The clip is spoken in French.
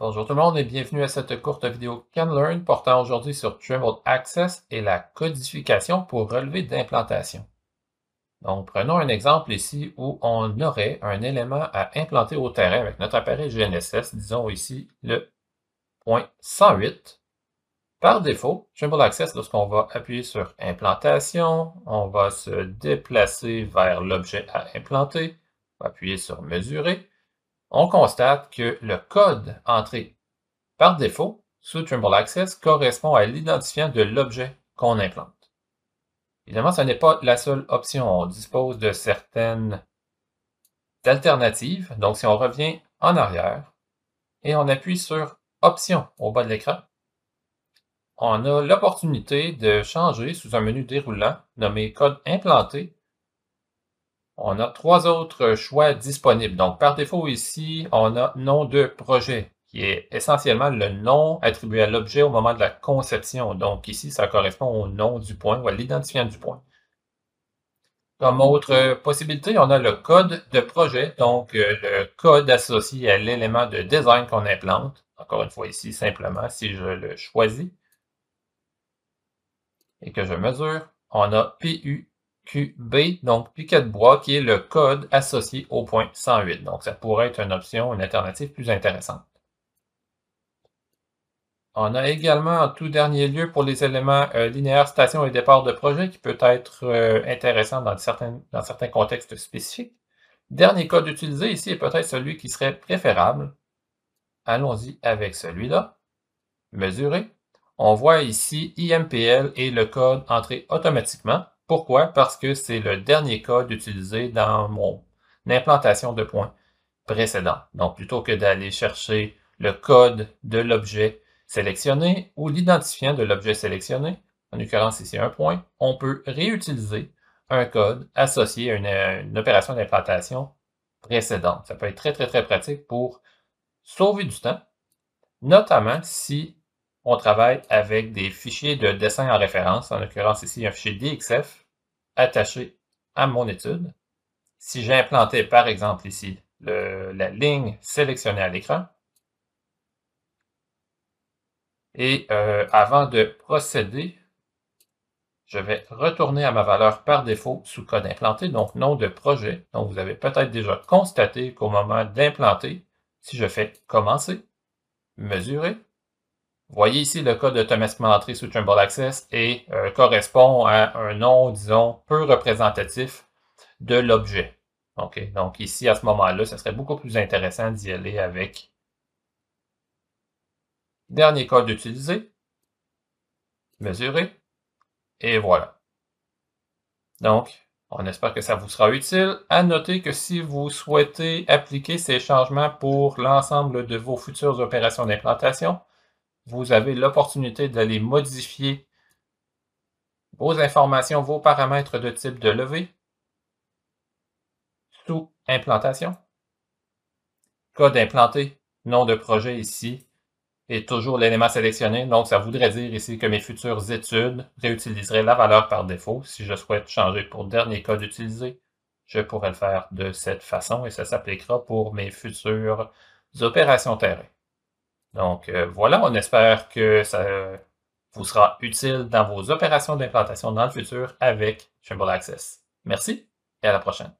Bonjour tout le monde et bienvenue à cette courte vidéo CanLearn portant aujourd'hui sur Trimble Access et la codification pour relever d'implantation. Donc, prenons un exemple ici où on aurait un élément à implanter au terrain avec notre appareil GNSS, disons ici le point 108. Par défaut, Trimble Access, lorsqu'on va appuyer sur Implantation, on va se déplacer vers l'objet à implanter, on va appuyer sur Mesurer, on constate que le code entré par défaut sous Trimble Access correspond à l'identifiant de l'objet qu'on implante. Évidemment, ce n'est pas la seule option. On dispose de certaines alternatives. Donc, si on revient en arrière et on appuie sur Options au bas de l'écran, on a l'opportunité de changer sous un menu déroulant nommé Code implanté on a trois autres choix disponibles. Donc, par défaut ici, on a nom de projet, qui est essentiellement le nom attribué à l'objet au moment de la conception. Donc, ici, ça correspond au nom du point ou à l'identifiant du point. Comme autre possibilité, on a le code de projet, donc euh, le code associé à l'élément de design qu'on implante. Encore une fois ici, simplement, si je le choisis et que je mesure, on a PU QB, donc piquet bois, qui est le code associé au point 108. Donc, ça pourrait être une option, une alternative plus intéressante. On a également en tout dernier lieu pour les éléments euh, linéaires station et départ de projet qui peut être euh, intéressant dans certains, dans certains contextes spécifiques. Dernier code utilisé ici est peut-être celui qui serait préférable. Allons-y avec celui-là. Mesurer. On voit ici IMPL et le code entrer automatiquement. Pourquoi? Parce que c'est le dernier code utilisé dans mon implantation de points précédent. Donc, plutôt que d'aller chercher le code de l'objet sélectionné ou l'identifiant de l'objet sélectionné, en l'occurrence ici un point, on peut réutiliser un code associé à une, à une opération d'implantation précédente. Ça peut être très, très, très pratique pour sauver du temps, notamment si on travaille avec des fichiers de dessin en référence, en l'occurrence ici un fichier DXF attaché à mon étude. Si j'ai implanté par exemple ici la ligne sélectionnée à l'écran, et euh, avant de procéder, je vais retourner à ma valeur par défaut sous code implanté, donc nom de projet. Donc vous avez peut-être déjà constaté qu'au moment d'implanter, si je fais commencer, mesurer, voyez ici le code automatiquement d'entrée sous Trimble Access et euh, correspond à un nom, disons, peu représentatif de l'objet. Ok, Donc ici, à ce moment-là, ce serait beaucoup plus intéressant d'y aller avec dernier code utilisé, mesurer, et voilà. Donc, on espère que ça vous sera utile. À noter que si vous souhaitez appliquer ces changements pour l'ensemble de vos futures opérations d'implantation, vous avez l'opportunité d'aller modifier vos informations, vos paramètres de type de levée sous implantation. Code implanté, nom de projet ici, est toujours l'élément sélectionné. Donc, ça voudrait dire ici que mes futures études réutiliseraient la valeur par défaut. Si je souhaite changer pour dernier code utilisé, je pourrais le faire de cette façon et ça s'appliquera pour mes futures opérations terrain. Donc euh, voilà, on espère que ça vous sera utile dans vos opérations d'implantation dans le futur avec Trimble Access. Merci et à la prochaine.